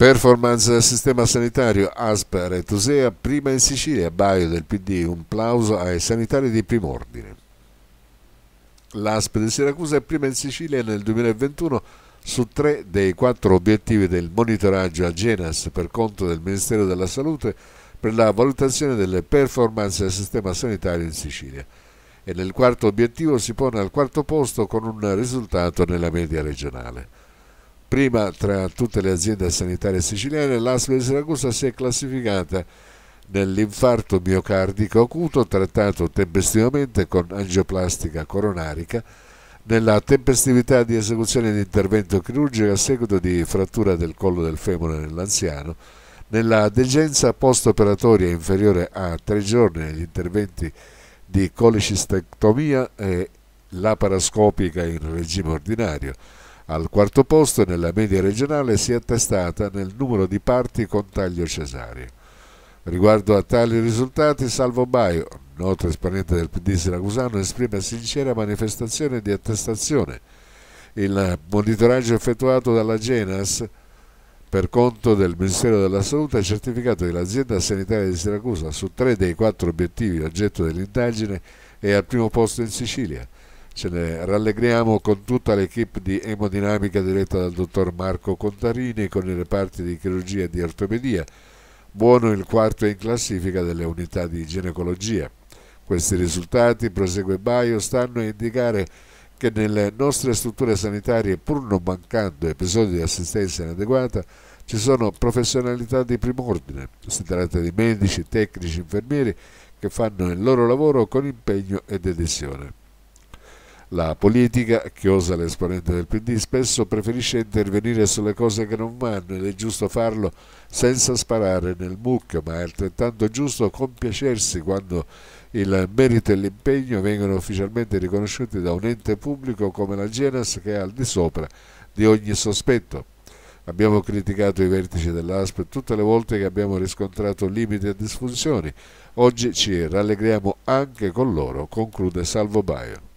Performance del sistema sanitario ASP Tusea, prima in Sicilia, Baio del PD, un plauso ai sanitari di prim'ordine. L'ASP di Siracusa è prima in Sicilia nel 2021 su tre dei quattro obiettivi del monitoraggio Agenas per conto del Ministero della Salute per la valutazione delle performance del sistema sanitario in Sicilia e nel quarto obiettivo si pone al quarto posto con un risultato nella media regionale. Prima tra tutte le aziende sanitarie siciliane, l'ASL di Siracusa si è classificata nell'infarto miocardico acuto trattato tempestivamente con angioplastica coronarica, nella tempestività di esecuzione di intervento chirurgico a seguito di frattura del collo del femore nell'anziano, nella degenza postoperatoria inferiore a tre giorni negli interventi di colicistectomia e laparoscopica in regime ordinario, al quarto posto nella media regionale si è attestata nel numero di parti con taglio cesareo. Riguardo a tali risultati, Salvo Baio, noto esponente del PD siracusano, esprime sincera manifestazione di attestazione. Il monitoraggio effettuato dalla Genas per conto del Ministero della Salute ha certificato che l'azienda sanitaria di Siracusa su tre dei quattro obiettivi oggetto dell'indagine è al primo posto in Sicilia ce ne rallegriamo con tutta l'equipe di emodinamica diretta dal dottor Marco Contarini con i reparti di chirurgia e di ortopedia. Buono il quarto in classifica delle unità di ginecologia. Questi risultati, prosegue Baio, stanno a indicare che nelle nostre strutture sanitarie, pur non mancando episodi di assistenza inadeguata, ci sono professionalità di primo ordine. Si tratta di medici, tecnici, infermieri che fanno il loro lavoro con impegno e dedizione. La politica, chiosa l'esponente del PD, spesso preferisce intervenire sulle cose che non vanno ed è giusto farlo senza sparare nel mucchio, ma è altrettanto giusto compiacersi quando il merito e l'impegno vengono ufficialmente riconosciuti da un ente pubblico come la Genas che è al di sopra di ogni sospetto. Abbiamo criticato i vertici dell'ASP tutte le volte che abbiamo riscontrato limiti e disfunzioni. Oggi ci rallegriamo anche con loro, conclude Salvo Baio.